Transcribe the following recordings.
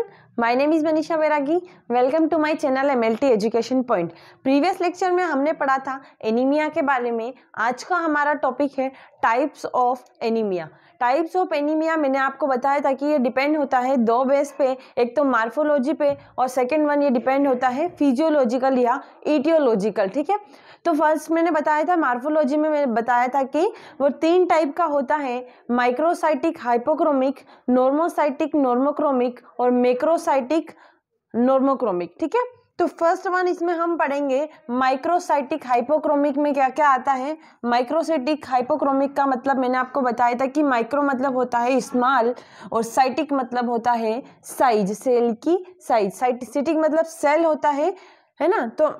everyone my name is Manisha Vairagi welcome to my channel MLT education point previous lecture में हमने पढ़ा था anaemia के बारे में आज का हमारा टॉपिक है types of anaemia types of anaemia मैंने आपको बताया था कि ये डिपेंड होता है दो बेस पे एक तो मार्फोलॉजी पे और सेकेंड वन ये डिपेंड होता है फिजियोलॉजिकल या ईटियोलॉजिकल ठीक है तो फर्स्ट मैंने बताया था मार्फोलॉजी में मैंने बताया था कि वो तीन टाइप का होता है माइक्रोसाइटिक हाइपोक्रोमिक नॉर्मोसाइटिक नॉर्मोक्रोमिक और मेक्रोसाइटिक नॉर्मोक्रोमिक ठीक है तो फर्स्ट वन इसमें हम पढ़ेंगे माइक्रोसाइटिक हाइपोक्रोमिक में क्या क्या आता है माइक्रोसाइटिक हाइपोक्रोमिक का मतलब मैंने आपको बताया था कि माइक्रो मतलब होता है स्मॉल और साइटिक मतलब होता है साइज सेल की साइज साइटिक मतलब सेल होता है है ना तो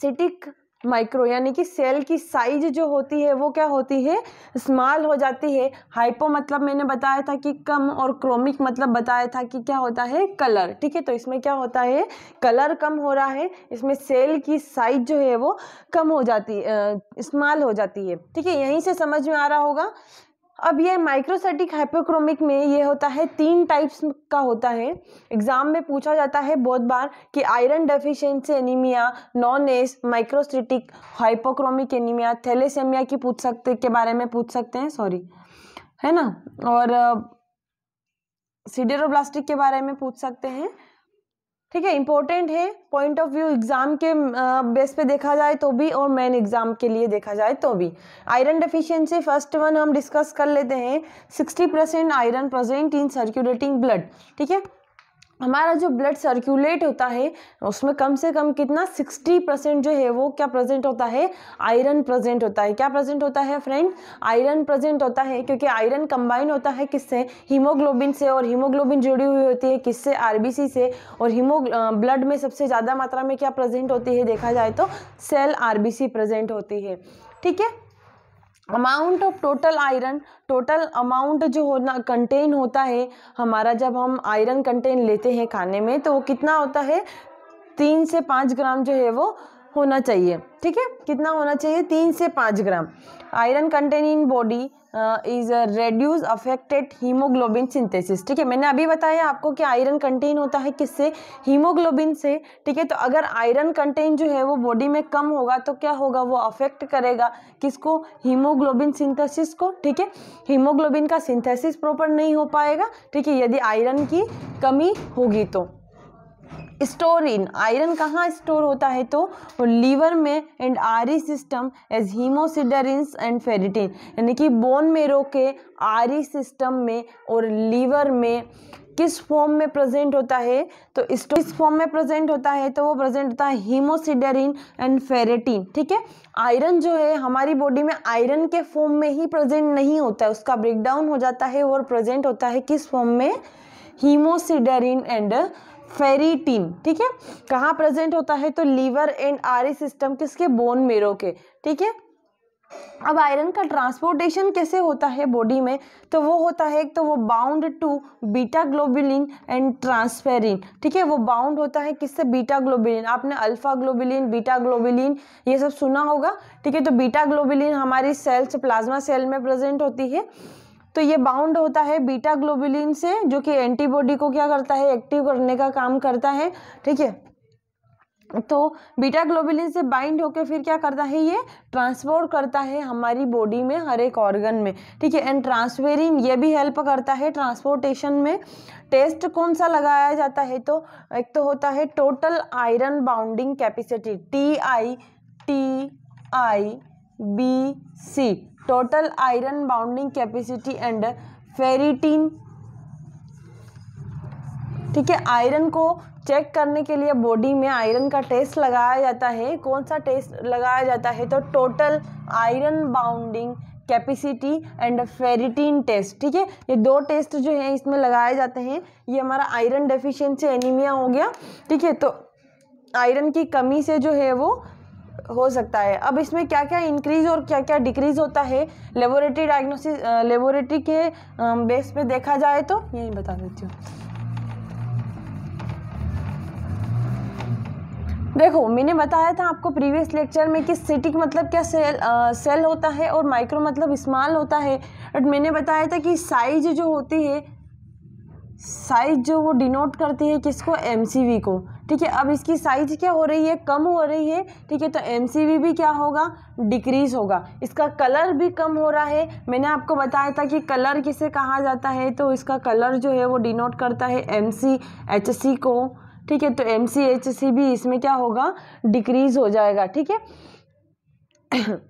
सिटिक माइक्रो यानी कि सेल की साइज जो होती है वो क्या होती है स्मॉल हो जाती है हाइपो मतलब मैंने बताया था कि कम और क्रोमिक मतलब बताया था कि क्या होता है कलर ठीक है तो इसमें क्या होता है कलर कम हो रहा है इसमें सेल की साइज जो है वो कम हो जाती है स्मॉल हो जाती है ठीक है यहीं से समझ में आ रहा होगा अब ये माइक्रोसेटिक हाइपोक्रोमिक में ये होता है तीन टाइप्स का होता है एग्जाम में पूछा जाता है बहुत बार कि iron deficiency anaemia non S microcytic hypochromic anaemia thalassaemia की पूछ सकते के बारे में पूछ सकते हैं सॉरी है ना और सीडेरोब्लास्टिक uh, के बारे में पूछ सकते हैं ठीक है इंपॉर्टेंट है पॉइंट ऑफ व्यू एग्ज़ाम के बेस पे देखा जाए तो भी और मेन एग्ज़ाम के लिए देखा जाए तो भी आयरन डेफिशिएंसी फर्स्ट वन हम डिस्कस कर लेते हैं 60 percent iron present in circulating blood ठीक है हमारा जो ब्लड सर्कुलेट होता है उसमें कम से कम कितना 60 परसेंट जो है वो क्या प्रेजेंट होता है आयरन प्रेजेंट होता है क्या प्रेजेंट होता है फ्रेंड आयरन प्रेजेंट होता है क्योंकि आयरन कंबाइन होता है किससे हीमोग्लोबिन से और हीमोग्लोबिन जुड़ी हुई होती है किससे आरबीसी से और हीमो ब्लड में सबसे ज़्यादा मात्रा में क्या प्रेजेंट होती है देखा जाए तो सेल आर प्रेजेंट होती है ठीक है amount of total iron total amount जो होना कंटेन होता है हमारा जब हम आयरन कंटेन लेते हैं खाने में तो वो कितना होता है तीन से पाँच ग्राम जो है वो होना चाहिए ठीक है कितना होना चाहिए तीन से पाँच gram iron content in body is reduce affected haemoglobin synthesis ठीक है मैंने अभी बताया आपको कि आयरन कंटेन होता है किससे हीमोग्लोबिन से ठीक है तो अगर आयरन कंटेन जो है वो बॉडी में कम होगा तो क्या होगा वो अफेक्ट करेगा किसको हीमोग्लोबिन सिंथेसिस को ठीक है हीमोग्लोबिन का सिंथेसिस प्रॉपर नहीं हो पाएगा ठीक है यदि आयरन की कमी होगी तो स्टोर इन आयरन कहाँ स्टोर होता है तो लीवर में and RE system as haemosiderins and ferritin यानी कि बोन मेरो के आरी सिस्टम में और लीवर में किस फॉर्म में प्रेजेंट होता है तो किस फॉर्म में प्रेजेंट होता है तो वो प्रेजेंट होता है हीमोसिडरिन एंड फेरेटिन ठीक है आयरन जो है हमारी बॉडी में आयरन के फॉर्म में ही प्रेजेंट नहीं होता है उसका ब्रेकडाउन हो जाता है और प्रेजेंट होता है किस फॉर्म में हीमोसिडरिन एंड फेरीटीन ठीक है कहाँ प्रेजेंट होता है तो लीवर एंड आरी सिस्टम किसके बोन मेरो के ठीक है अब आयरन का ट्रांसपोर्टेशन कैसे होता है बॉडी में तो वो होता है तो वो bound to beta globulin and transferrin ठीक है वो बाउंड होता है किससे बीटा ग्लोबुलिन आपने अल्फा ग्लोबुलिन बीटा ग्लोबुलिन ये सब सुना होगा ठीक है तो बीटा ग्लोबुलिन हमारी सेल्स प्लाज्मा सेल में प्रेजेंट होती है तो ये बाउंड होता है बीटा ग्लोबुलिन से जो कि एंटीबॉडी को क्या करता है एक्टिव करने का काम करता है ठीक है तो बीटा ग्लोबुलिन से बाइंड होकर फिर क्या करता है ये ट्रांसपोर्ट करता है हमारी बॉडी में हर एक ऑर्गन में ठीक है एंड ट्रांसफेरिन ये भी हेल्प करता है ट्रांसपोर्टेशन में टेस्ट कौन सा लगाया जाता है तो एक तो होता है total iron binding capacity T I T I B C total iron binding capacity and ferritin ठीक है आयरन को चेक करने के लिए बॉडी में आयरन का टेस्ट लगाया जाता है कौन सा टेस्ट लगाया जाता है तो total iron binding capacity and ferritin test ठीक है ये दो टेस्ट जो है इसमें लगाए जाते हैं ये हमारा आयरन डेफिशिएंसी एनीमिया हो गया ठीक है तो आयरन की कमी से जो है वो हो सकता है अब इसमें क्या क्या इंक्रीज और क्या क्या डिक्रीज होता है लेबोरेटरी डायग्नोसिस लेबोरेटरी के बेस पे देखा जाए तो यही बता देती हूँ देखो मैंने बताया था आपको प्रीवियस लेक्चर में कि सिटिक मतलब क्या सेल आ, सेल होता है और माइक्रो मतलब स्मॉल होता है बट मैंने बताया था कि साइज जो होती है साइज जो वो डिनोट करती है किसको एमसीवी को ठीक है अब इसकी साइज क्या हो रही है कम हो रही है ठीक है तो एम भी क्या होगा डिक्रीज होगा इसका कलर भी कम हो रहा है मैंने आपको बताया था कि कलर किसे कहा जाता है तो इसका कलर जो है वो डिनोट करता है एम सी को ठीक है तो एम सी एच सी भी इसमें क्या होगा डिक्रीज हो जाएगा ठीक है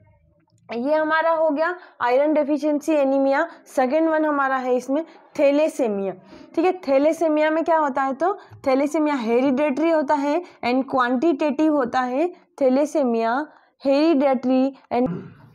ये हमारा हो गया iron deficiency anaemia second one हमारा है इसमें थैलेसेमिया ठीक है थैलेसेमिया में क्या होता है तो थैलेसेमिया हेरिडेटरी होता है एंड क्वांटिटेटिव होता है थैलेसेमिया हेरिडेटरी एंड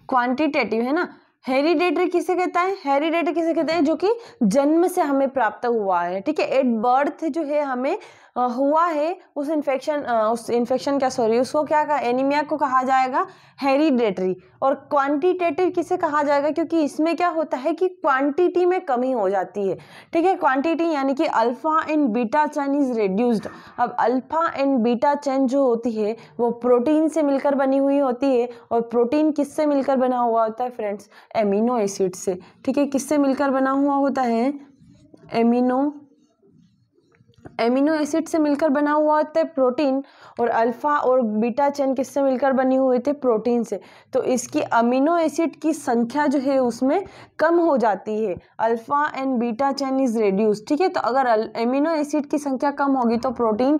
क्वांटिटेटिव है ना हेरिडेटरी किसे कहता है हेरिडेटरी किसे कहते हैं जो कि जन्म से हमें प्राप्त हुआ है ठीक है एट बर्थ जो है हमें हुआ है उस इन्फेक्शन उस इन्फेक्शन क्या सॉरी उसको क्या कहा एनीमिया को कहा जाएगा हेरिडेटरी और क्वांटिटेटिव किसे कहा जाएगा क्योंकि इसमें क्या होता है कि क्वांटिटी में कमी हो जाती है ठीक है क्वांटिटी यानी कि alpha and beta chain is reduced अब अल्फ़ा एंड बीटा चैन जो होती है वो प्रोटीन से मिलकर बनी हुई होती है और प्रोटीन किससे मिलकर बना हुआ होता है फ्रेंड्स एमिनो एसिड से ठीक है किससे मिलकर बना हुआ होता है एमिनो एमिनो एसिड से मिलकर बना हुआ होता है प्रोटीन और अल्फ़ा और बीटा चैन किससे मिलकर बनी हुई थे प्रोटीन से तो इसकी अमीनो एसिड की संख्या जो है उसमें कम हो जाती है alpha and beta chain is reduce ठीक है तो अगर एमिनो एसिड की संख्या कम होगी तो प्रोटीन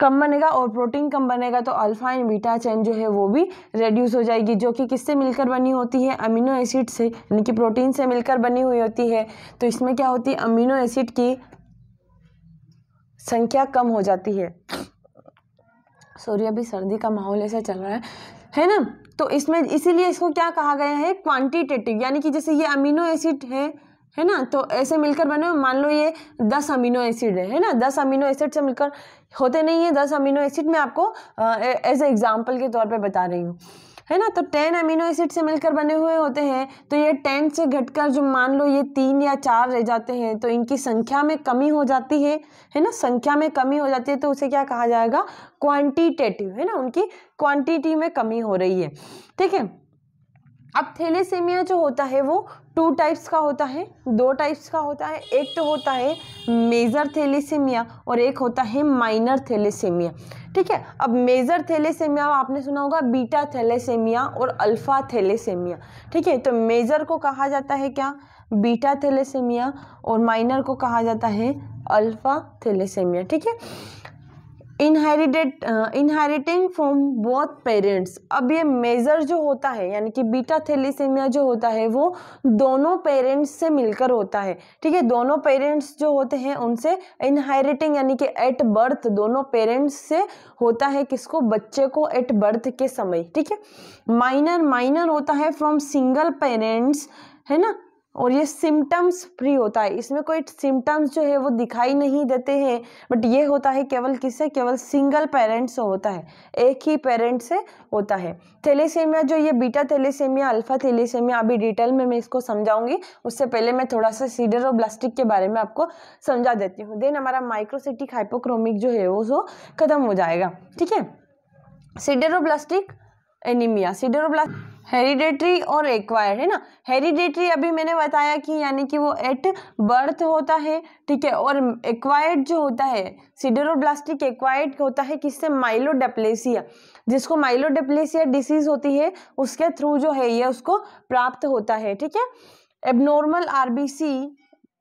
कम बनेगा और प्रोटीन कम बनेगा तो अल्फा एंड बीटा चैन जो है वो भी रेड्यूस हो जाएगी जो कि किससे मिलकर बनी होती है अमीनो एसिड से यानी कि प्रोटीन से मिलकर बनी हुई होती है तो इसमें क्या होती है अमीनो एसिड की संख्या कम हो जाती है सॉरी अभी सर्दी का माहौल ऐसा चल रहा है है ना तो इसमें इसीलिए इसको क्या कहा गया है क्वांटिटेटिव यानी कि जैसे ये अमीनो एसिड है है ना तो ऐसे मिलकर बने मान लो ये दस अमीनो एसिड है है ना दस अमीनो एसिड से मिलकर होते नहीं है दस अमीनो एसिड मैं आपको एज ए एग्जाम्पल के तौर पे बता रही हूँ है ना तो टेन अमीनो एसिड से मिलकर बने हुए होते हैं तो ये टेन से घटकर जो मान लो ये तीन या चार रह जाते हैं तो इनकी संख्या में कमी हो जाती है है ना संख्या में कमी हो जाती है तो उसे क्या कहा जाएगा क्वांटिटेटिव है ना उनकी क्वांटिटी में कमी हो रही है ठीक है अब थैलेसेमिया जो होता है वो टू टाइप्स का होता है दो टाइप्स का होता है एक तो होता है मेजर थैलेसेमिया और एक होता है माइनर थैलेसेमिया ठीक है अब मेजर थैलेसेमिया आपने सुना होगा बीटा थैलेसेमिया और अल्फ़ा थैलेसेमिया ठीक है तो मेजर को कहा जाता है क्या बीटा थैलेसेमिया और माइनर को कहा जाता है अल्फ़ा थैलेसेमिया ठीक है inherited inheriting from both parents अब ये मेज़र जो होता है यानी कि बीटा थैलीसीमिया जो होता है वो दोनों पेरेंट्स से मिलकर होता है ठीक है दोनों पेरेंट्स जो होते हैं उनसे इनहेरिटिंग यानी कि एट बर्थ दोनों पेरेंट्स से होता है किसको बच्चे को एट बर्थ के समय ठीक है माइनर माइनर होता है फ्रॉम सिंगल पेरेंट्स है ना और ये सिम्टम्स फ्री होता है इसमें कोई सिम्टम्स जो है वो दिखाई नहीं देते हैं बट ये होता है केवल किससे केवल सिंगल पेरेंट से होता है एक ही पेरेंट से होता है थैलेसेमिया जो ये बीटा थैलेसेमिया अल्फा थैलेसेमिया अभी डिटेल में मैं इसको समझाऊंगी उससे पहले मैं थोड़ा सा सीडर और ब्लास्टिक के बारे में आपको समझा देती हूँ देन हमारा माइक्रोसिटिक हाइपोक्रोमिक जो है वो ख़त्म हो जाएगा ठीक है सीडर एनीमिया सीडरोब्लास्ट हेरिडेटरी और एक्वायर्ड है ना हेरिडेटरी अभी मैंने बताया कि यानी कि वो एट बर्थ होता है ठीक है और एक्वायर्ड जो होता है सिडरोब्लास्टिक एक्वायर्ड होता है किससे माइलोडेप्लेसिया जिसको माइलोडेप्लेसिया डिसीज होती है उसके थ्रू जो है ये उसको प्राप्त होता है ठीक है abnormal RBC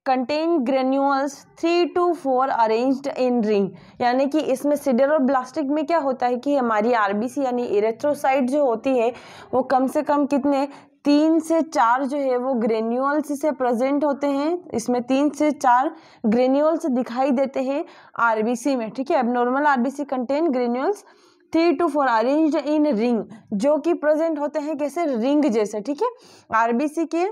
contain granules three two four arranged in ring यानी कि इसमें सिडर और ब्लास्टिक में क्या होता है कि हमारी आरबीसी यानी इरेथ्रोसाइट जो होती है वो कम से कम कितने तीन से चार जो है वो ग्रेन्यूल्स से प्रेजेंट होते हैं इसमें तीन से चार ग्रेन्यूल्स दिखाई देते हैं आरबीसी में ठीक है अब normal RBC contain granules three two four arrange in ring जो कि प्रेजेंट होते हैं कैसे रिंग जैसे ठीक है आरबीसी के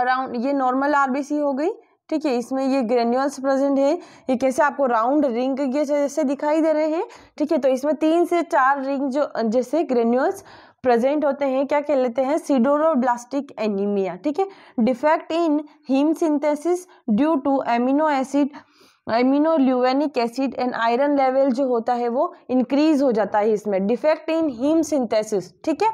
अराउंड ये नॉर्मल आरबीसी हो गई ठीक है इसमें ये ग्रेन्यूल्स प्रेजेंट है ये कैसे आपको राउंड रिंग के जैसे दिखाई दे रहे हैं ठीक है तो इसमें तीन से चार रिंग जो जैसे ग्रेन्यूल्स प्रेजेंट होते हैं क्या कह लेते हैं सीडोरोब्लास्टिक एनीमिया ठीक है defect in haem synthesis due to amino acid amino levulinic acid and iron level जो होता है वो इंक्रीज हो जाता है इसमें डिफेक्ट इन हीम सिंथेसिस ठीक है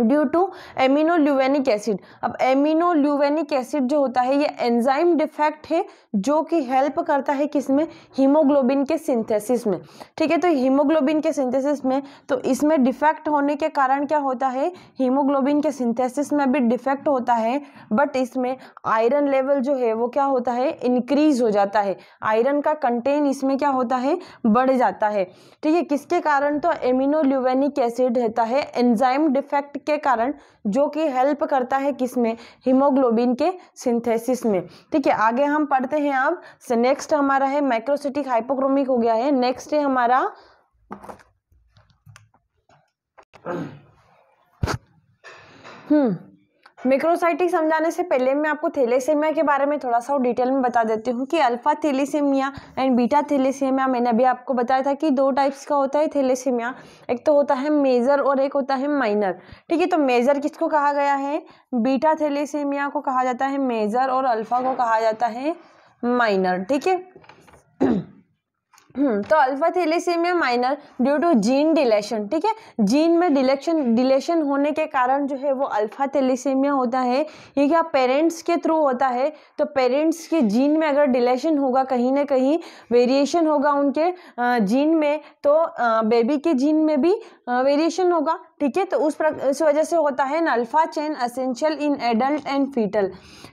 ड्यू टू एमिनोल्यूवेनिक एसिड अब एमिनोल्यूवेनिक एसिड जो होता है ये एंजाइम डिफेक्ट है जो कि हेल्प करता है किसमें हीमोग्लोबिन के सिंथेसिस में ठीक है तो हीमोग्लोबिन के सिंथेसिस में तो इसमें डिफेक्ट होने के कारण क्या होता है हीमोग्लोबिन के सिंथेसिस में भी डिफेक्ट होता है बट इसमें आयरन लेवल जो है वो क्या होता है इंक्रीज हो जाता है आयरन का कंटेन इसमें क्या होता है बढ़ जाता है ठीक है किसके कारण तो एमिनोल्यूवेनिक एसिड रहता है एंजाइम डिफेक्ट के कारण जो कि हेल्प करता है किसमें हीमोग्लोबिन के सिंथेसिस में ठीक है आगे हम पढ़ते हैं अब नेक्स्ट हमारा है माइक्रोसिटिक हाइपोक्रोमिक हो गया है नेक्स्ट है हमारा हम्म मिक्रोसाइटिक समझाने से पहले मैं आपको थैलेसेमिया के बारे में थोड़ा सा और डिटेल में बता देती हूँ कि alpha thalassaemia and beta thalassaemia मैंने अभी आपको बताया था कि दो टाइप्स का होता है थैलेसेमिया एक तो होता है मेजर और एक होता है माइनर ठीक है तो मेजर किसको कहा गया है बीटा थैलेसेमिया को कहा जाता है मेजर और अल्फ़ा को कहा जाता है माइनर ठीक है हम्म, तो alpha thalassaemia minor due to gene deletion ठीक है जीन में डिलेक्शन डिलेशन होने के कारण जो है वो अल्फा थैलेसीमिया होता है ये क्या पेरेंट्स के थ्रू होता है तो पेरेंट्स के जीन में अगर डिलेशन होगा कहीं ना कहीं वेरिएशन होगा उनके जीन में तो बेबी के जीन में भी वेरिएशन होगा ठीक है तो उस इस वजह से होता है ना alpha chain essential in adult and fetal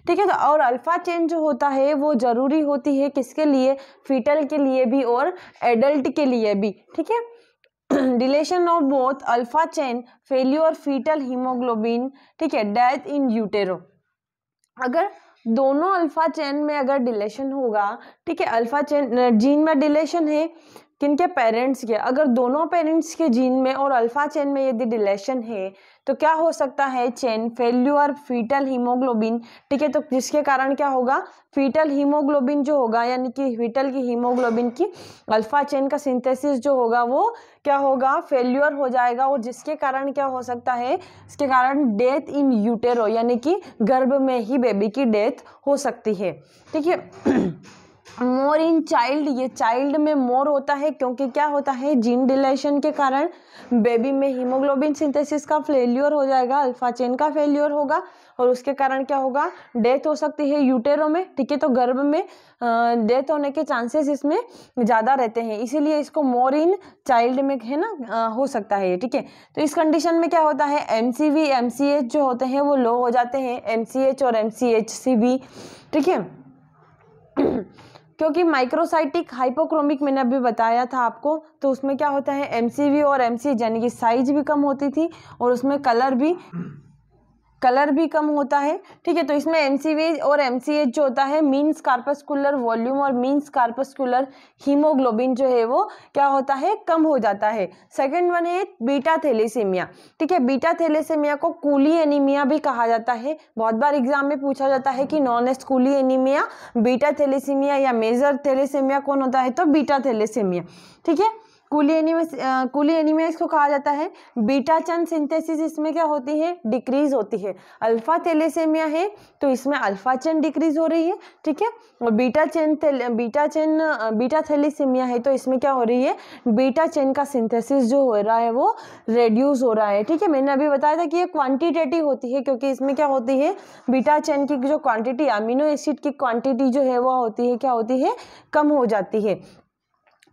ठीक है तो और अल्फ़ा चेन जो होता है वो ज़रूरी होती है किसके लिए फीटल के लिए भी और एडल्ट के लिए भी ठीक है deletion of both alpha chain failure fetal haemoglobin ठीक है डेथ इन यूटेरो अगर दोनों अल्फ़ा चेन में अगर डिलेशन होगा ठीक है अल्फ़ा चेन जीन में डिलेशन है किनके पेरेंट्स के अगर दोनों पेरेंट्स के जीन में और अल्फ़ा चेन में यदि डिलेशन है तो क्या हो सकता है चेन फेल्यूअर फीटल हीमोग्लोबिन ठीक है तो जिसके कारण क्या होगा फीटल हीमोग्लोबिन जो होगा यानी कि फीटल की हीमोग्लोबिन की अल्फ़ा चेन का सिंथेसिस जो होगा वो क्या होगा फेल्यूर हो जाएगा और जिसके कारण क्या हो सकता है इसके कारण डेथ इन यूटेरो यानी कि गर्भ में ही बेबी की डेथ हो सकती है ठीक है मोर इन चाइल्ड ये चाइल्ड में मोर होता है क्योंकि क्या होता है जीन डिलेशन के कारण बेबी में हीमोग्लोबिन सिंथेसिस का फेल्योर हो जाएगा अल्फा चेन का फेल्योर होगा और उसके कारण क्या होगा डेथ हो सकती है यूटेरो में ठीक है तो गर्भ में डेथ होने के चांसेस इसमें ज़्यादा रहते हैं इसीलिए इसको मोर इन चाइल्ड में है ना हो सकता है ये ठीक है तो इस कंडीशन में क्या होता है M C M C H जो होते हैं वो लो हो जाते हैं एम सी एच और M C H C B ठीक है क्योंकि माइक्रोसाइटिक हाइपोक्रोमिक मैंने अभी बताया था आपको तो उसमें क्या होता है एमसीवी और एमसी यानी कि साइज भी कम होती थी और उसमें कलर भी कलर भी कम होता है ठीक है तो इसमें एम और एम जो होता है मीन्स कार्पस्कुलर वॉल्यूम और मीन्स कार्पस्कुलर हीमोग्लोबिन जो है वो क्या होता है कम हो जाता है सेकेंड वन है बीटा थैलेसेमिया ठीक है बीटा थैलेसेमिया को कूली एनीमिया भी कहा जाता है बहुत बार एग्जाम में पूछा जाता है कि non Cooley anaemia beta thalassaemia या मेजर थैलेसेमिया कौन होता है तो बीटा थैलेसेमिया ठीक है कुली एनिमेस कुली एनिमेस को कहा जाता है बीटा चंद सिंथेसिस इसमें क्या होती है डिक्रीज होती है अल्फा थैलेसेमिया है तो इसमें अल्फा चेन डिक्रीज हो रही है ठीक है और beta chain beta chain beta thalassaemia है तो इसमें क्या हो रही है बीटा चेन का सिंथेसिस जो हो रहा है वो रेड्यूस हो रहा है ठीक है मैंने अभी बताया था कि ये क्वांटिटेटिव होती है क्योंकि इसमें क्या होती है बीटा चेन की जो क्वांटिटी अमीनो एसिड की क्वांटिटी जो है वह होती है क्या होती है कम हो जाती है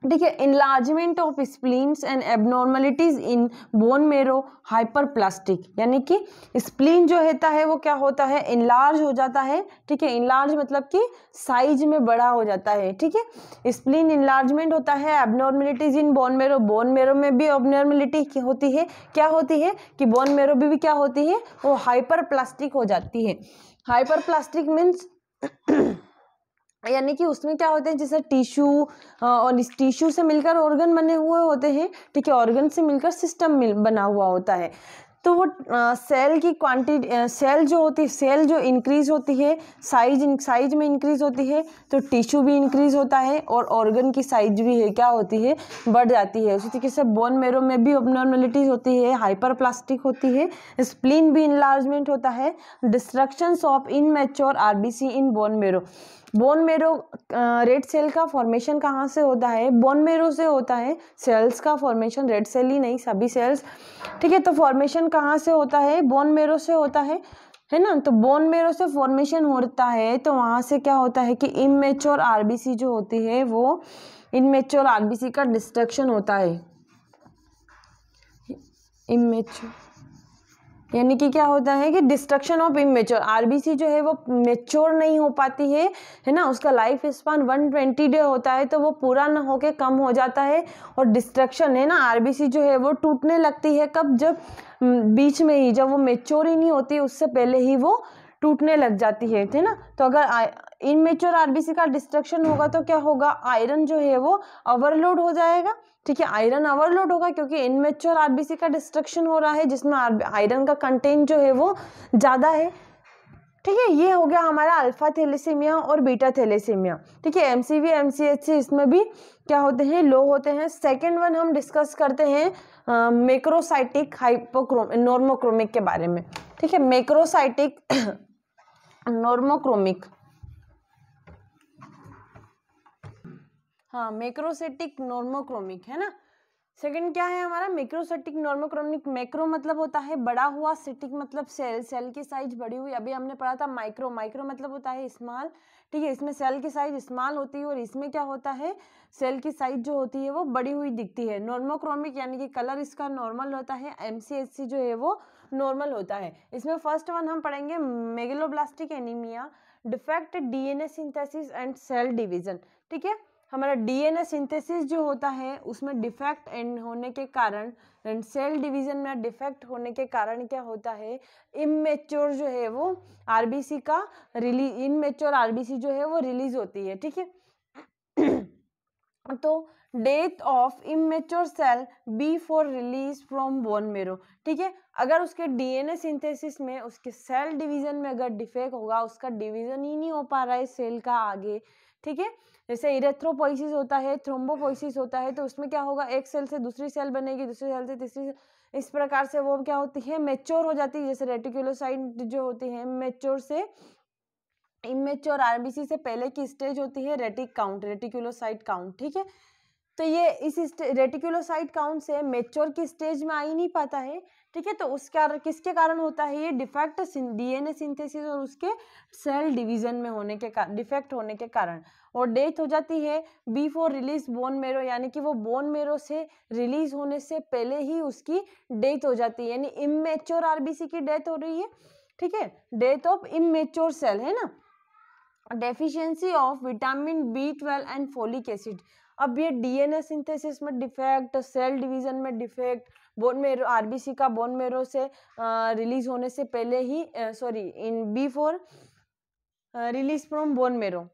देखिए enlargement of spleens and abnormalities in bone marrow hyperplastic यानी कि स्प्लीन जो होता है वो क्या होता है इनलार्ज हो जाता है ठीक है इनलार्ज मतलब कि साइज में बड़ा हो जाता है ठीक है स्प्लीन इनलार्जमेंट होता है abnormalities in bone marrow bone marrow में भी एबनॉर्मलिटी होती है क्या होती है कि बोन मेरो भी, भी क्या होती है वो हाइपर प्लास्टिक हो जाती है हाइपर प्लास्टिक मीन्स यानी कि उसमें क्या होते हैं जैसे टिश्यू और इस टिश्यू से मिलकर ऑर्गन बने हुए होते हैं ठीक है ऑर्गन से मिलकर सिस्टम मिल बना हुआ होता है तो वो आ, सेल की क्वांटिटी सेल जो होती है सेल जो इंक्रीज होती है साइज साइज में इंक्रीज होती है तो टिश्यू भी इंक्रीज होता है और ऑर्गन की साइज भी है क्या होती है बढ़ जाती है उसी तरीके से बोन मेरो में भी ऑबनॉर्मेलिटीज होती है हाइपर प्लास्टिक होती है स्प्लिन भी इनलार्जमेंट होता है destructions of immature are in bone marrow bone marrow red cell का फॉर्मेशन कहाँ से होता है बोन मेरो से होता है सेल्स का फॉर्मेशन रेड सेल ही नहीं सभी सेल्स ठीक है तो फॉर्मेशन कहाँ से होता है बोन मेरो से होता है है ना तो बोन मेरो से फॉर्मेशन होता है तो वहाँ से क्या होता है कि इमेच्योर आरबीसी जो होती है वो इमेच्योर आरबीसी का डिस्ट्रक्शन होता है इमेच्योर यानी कि क्या होता है कि डिस्ट्रक्शन ऑफ इमेच्योर आरबीसी जो है वो मेच्योर नहीं हो पाती है है ना उसका लाइफ स्पान 120 डे होता है तो वो पूरा ना होके कम हो जाता है और डिस्ट्रक्शन है ना आरबीसी जो है वो टूटने लगती है कब जब बीच में ही जब वो मेच्योर ही नहीं होती उससे पहले ही वो टूटने लग जाती है ना तो अगर इनमेच्योर आरबीसी का डिस्ट्रक्शन होगा तो क्या होगा आयरन जो है वो ओवरलोड हो जाएगा ठीक है आयरन ओवरलोड होगा क्योंकि इनमेच्योर आरबीसी का डिस्ट्रक्शन हो रहा है जिसमें आयरन का कंटेंट जो है वो ज़्यादा है ठीक है ये हो गया हमारा अल्फा थैलेसीमिया और बीटा थैलेसीमिया ठीक है एम सी सी इसमें भी क्या होते हैं लो होते हैं सेकेंड वन हम डिस्कस करते हैं मेक्रोसाइटिक हाइपोक्रोम नॉर्मोक्रोमिक के बारे में ठीक है मेक्रोसाइटिक नॉर्मोक्रोमिक हाँ मैक्रोसेटिक नॉर्मोक्रोमिक है ना सेकंड क्या है हमारा मैक्रोसेटिक नॉर्मोक्रोमिक मैक्रो मतलब होता है बड़ा हुआ सेटिक मतलब सेल सेल की साइज बड़ी हुई अभी हमने पढ़ा था माइक्रो माइक्रो मतलब होता है स्मॉल ठीक है इसमें सेल की साइज स्मॉल होती है और इसमें क्या होता है सेल की साइज जो होती है वो बड़ी हुई दिखती है नॉर्मोक्रोमिक यानी कि कलर इसका नॉर्मल होता है एम जो है वो नॉर्मल होता है इसमें फर्स्ट वन हम पढ़ेंगे megaloblastic anaemia defect DNA synthesis and cell division ठीक है हमारा डीएनए सिंथेसिस जो होता है उसमें डिफेक्ट एंड होने के कारण एंड सेल डिवीजन में डिफेक्ट होने के कारण क्या होता है इमेच्योर जो है वो आरबीसी का रिलीज इनमेच्योर आरबीसी जो है वो रिलीज होती है ठीक है तो death of immature cell before release from bone marrow ठीक है अगर उसके डीएनए सिंथेसिस में उसके सेल डिवीजन में अगर डिफेक्ट होगा उसका डिवीजन ही नहीं हो पा रहा है सेल का आगे ठीक है जैसे इरेथ्रोपोइसिस होता है थ्रोम्बोपोइसिस होता है तो उसमें क्या होगा एक सेल से दूसरी सेल बनेगी दूसरी सेल से तीसरी इस प्रकार से वो क्या होती है मेच्योर हो जाती है जैसे रेटिकुलोसाइड जो होती है मेच्योर से इमेच्योर आरबीसी से पहले की स्टेज होती है रेटिक काउंट रेटिकुलोसाइड काउंट ठीक है तो ये इस रेटिकुलोसाइड काउंट से मेच्योर की स्टेज में आ ही नहीं पाता है ठीक है तो उस कारण किसके कारण होता है ये डिफेक्ट डीएनए सिंथेसिस और उसके सेल डिवीजन में होने के कारण डिफेक्ट होने के कारण और डेथ हो जाती है B before release bone marrow यानी कि वो बोन मेरो से रिलीज होने से पहले ही उसकी डेथ हो जाती है यानी इमेच्योर आरबीसी की डेथ हो रही है ठीक है डेथ ऑफ इमेच्योर सेल है ना deficiency of vitamin B twelve and folic acid अब ये डीएनए सिंथेसिस में डिफेक्ट सेल डिवीजन में डिफेक्ट बोन मेरो आरबीसी का बोन मेरो से आ, रिलीज होने से पहले ही sorry in before release from bone marrow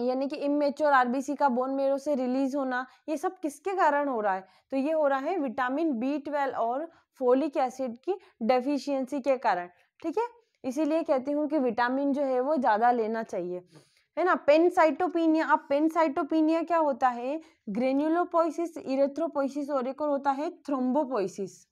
यानी कि इमेच्योर आरबीसी का बोन मेरो से रिलीज होना ये सब किसके कारण हो रहा है तो ये हो रहा है विटामिन बी ट्वेल्व और फोलिक एसिड की डेफिशिएंसी के कारण ठीक है इसीलिए कहती हूँ कि विटामिन जो है वो ज़्यादा लेना चाहिए है ना पेनसाइटोपिनिया अब पेनसाइटोपिनिया क्या होता है ग्रेन्यूलोपोइसिस इरेथ्रोपोइसिस और एक और होता है थ्रोम्बोपोइसिस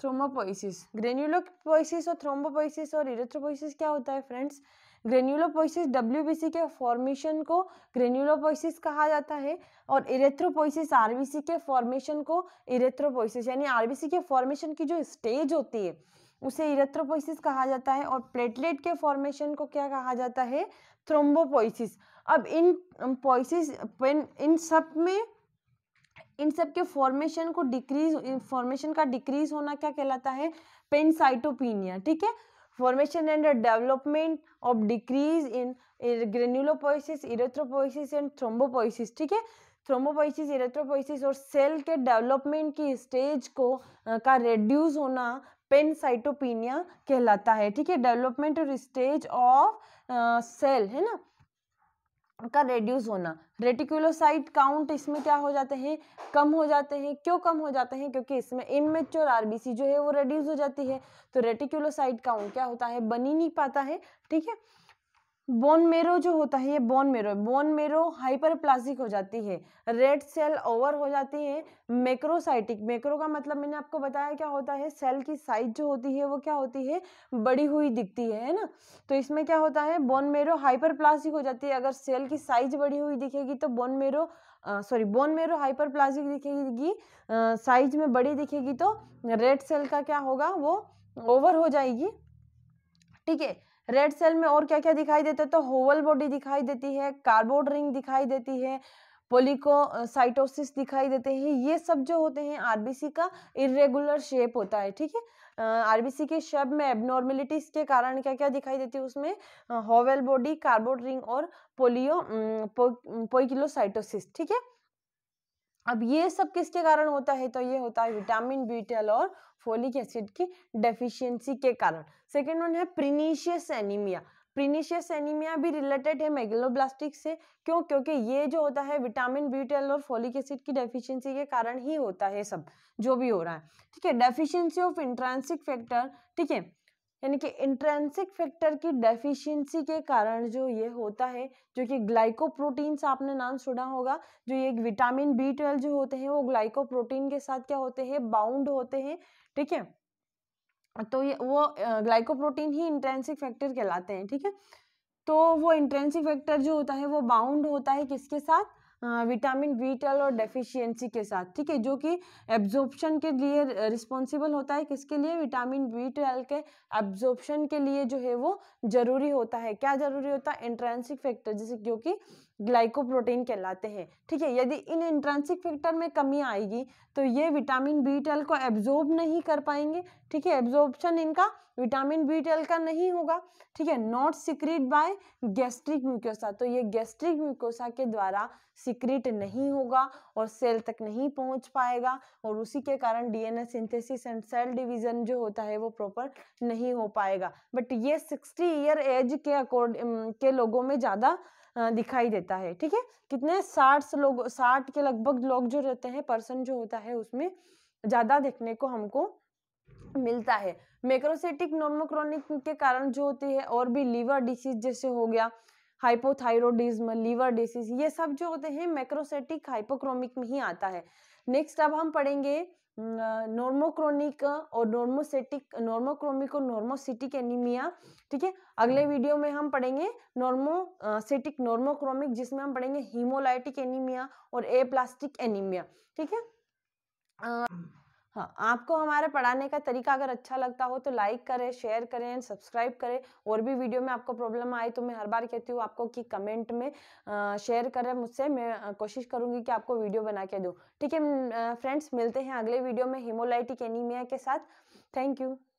थ्रोमोपोइसिस ग्रेन्यूलोपोइसिस और थ्रोम्बोपोइसिस और इरेथ्रोपोइसिस क्या होता है फ्रेंड्स ग्रेन्यूलोपोइसिस सी के फॉर्मेशन को ग्रेन्यूलोपोइसिस कहा जाता है और इरेथ्रोपोइसिस आरबीसी के फॉर्मेशन को इरेथ्रोपोइसिस यानी आरबीसी के फॉर्मेशन की जो स्टेज होती है उसे इरेथ्रोपोइसिस कहा जाता है और प्लेटलेट के फॉर्मेशन को क्या कहा जाता है थ्रोम्बोपोइसिस अब इन पोइसिस इन सब में इन सब के फॉर्मेशन को डिक्रीज फॉर्मेशन का डिक्रीज होना क्या कहलाता है पेनसाइटोपिनिया ठीक है formation and development of decrease in granulopoiesis erythropoiesis and thrombopoiesis ठीक है थ्रोमोपोइसिस इरेथ्रोपोइसिस और सेल के डेवलपमेंट की स्टेज को आ, का रेड्यूस होना पेनसाइटोपिनिया कहलाता है ठीक है डेवलपमेंट और स्टेज ऑफ सेल है ना का रेड्यूस होना रेटिकुलोसाइट काउंट इसमें क्या हो जाते हैं कम हो जाते हैं क्यों कम हो जाते हैं क्योंकि इसमें इमेच्योर आरबीसी जो है वो रेड्यूस हो जाती है तो रेटिकुलोसाइट काउंट क्या होता है बनी नहीं पाता है ठीक है बोन मेरो जो होता है ये बोन मेरो बोन मेरो हाइपरप्लासिक हो जाती है रेड सेल ओवर हो जाती है मैक्रोसाइटिक मैक्रो का मतलब मैंने आपको बताया क्या होता है सेल की साइज जो होती है वो क्या होती है बड़ी हुई दिखती है है ना तो इसमें क्या होता है बोन मेरो हाइपरप्लासिक हो जाती है अगर सेल की साइज बड़ी हुई दिखेगी तो bone marrow sorry bone marrow हाइपरप्लासिक दिखेगी साइज में बड़ी दिखेगी तो रेड सेल का क्या होगा वो ओवर हो जाएगी ठीक है रेड सेल में और क्या क्या दिखाई देता है तो होवल बॉडी दिखाई देती है कार्बोड रिंग दिखाई देती है पोलिकोसाइटोसिस दिखाई देते हैं ये सब जो होते हैं आरबीसी का इरेगुलर शेप होता है ठीक है आरबीसी के शेप में एबनॉर्मेलिटीज के कारण क्या क्या दिखाई देती है उसमें होवेल बॉडी कार्बोड रिंग और पोलियो पोइकिलोसाइटोसिस ठीक है अब ये सब किसके कारण होता है तो ये होता है विटामिन बी ट्वेल्व और फोलिक एसिड की डेफिशिएंसी के कारण सेकेंड वन है प्रिनीशियस एनीमिया प्रिनीशियस एनीमिया भी रिलेटेड है मेगलोब्लास्टिक से क्यों क्योंकि ये जो होता है विटामिन बी ट्वेल्व और फोलिक एसिड की डेफिशिएंसी के कारण ही होता है सब जो भी हो रहा है ठीक है डेफिशिएंसी ऑफ इंट्रांसिक फैक्टर ठीक है यानी कि इंट्रेंसिक फैक्टर की डेफिशिएंसी के कारण जो ये होता है जो कि ग्लाइकोप्रोटीन्स आपने नाम सुना होगा जो ये विटामिन बी ट्वेल्व जो होते हैं वो ग्लाइकोप्रोटीन के साथ क्या होते हैं बाउंड होते हैं ठीक है तो ये वो ग्लाइकोप्रोटीन ही इंट्रेंसिक फैक्टर कहलाते हैं ठीक है तो वो इंट्रेंसिक फैक्टर जो होता है वो बाउंड होता है किसके साथ विटामिन बी ट्वेल्व और डेफिशिएंसी के साथ ठीक है जो कि एब्जॉर्प्शन के लिए रिस्पॉन्सिबल होता है किसके लिए विटामिन बी ट्वेल्व के एब्जॉर्प्शन के लिए जो है वो ज़रूरी होता है क्या ज़रूरी होता है इंट्रेंसिक फैक्टर जैसे जो कि ग्लाइकोप्रोटीन कहलाते हैं ठीक है यदि इन इंट्रेंसिक फैक्टर में कमी आएगी तो ये विटामिन बी ट्वेल्व को एब्जॉर्ब नहीं कर पाएंगे ठीक है एब्जॉर्प्शन इनका विटामिन बी ट्वेल्व का नहीं होगा ठीक है not secrete by gastric mucosa तो ये गैस्ट्रिक म्यूकोसा के द्वारा सिक्रीट नहीं होगा और सेल तक नहीं पहुंच पाएगा और उसी के कारण DNA synthesis and cell division जो होता है वो प्रॉपर नहीं हो पाएगा बट ये सिक्सटी ईयर एज के अकॉर्ड के लोगों में ज़्यादा दिखाई देता है ठीक है कितने साठ लोग साठ के लगभग लोग जो रहते हैं पर्सन जो होता है उसमें ज़्यादा देखने को हमको मिलता है मैक्रोसिटिक नॉर्मोक्रोनिक के कारण जो होते हैं और भी लीवर डिसीज जैसे हो गया हाइपोथायरोडिज्म लीवर डिसीज ये सब जो होते हैं मैक्रोसेटिक हाइपोक्रोमिक में ही आता है नेक्स्ट अब हम पढ़ेंगे नॉर्मोक्रोनिक और नॉर्मोसेटिक नॉर्मोक्रोमिक और नॉर्मोसिटिक एनीमिया ठीक है अगले वीडियो में हम पढ़ेंगे नॉर्मोसेटिक नॉर्मोक्रोमिक जिसमें हम पढ़ेंगे हीमोलाइटिक एनीमिया और ए एनीमिया ठीक है हाँ आपको हमारा पढ़ाने का तरीका अगर अच्छा लगता हो तो लाइक करें शेयर करें एंड सब्सक्राइब करें और भी वीडियो में आपको प्रॉब्लम आए तो मैं हर बार कहती हूँ आपको कि कमेंट में शेयर करें मुझसे मैं कोशिश करूँगी कि आपको वीडियो बना के दूँ ठीक है फ्रेंड्स मिलते हैं अगले वीडियो में हिमोलाइटिक एनीमिया के साथ थैंक यू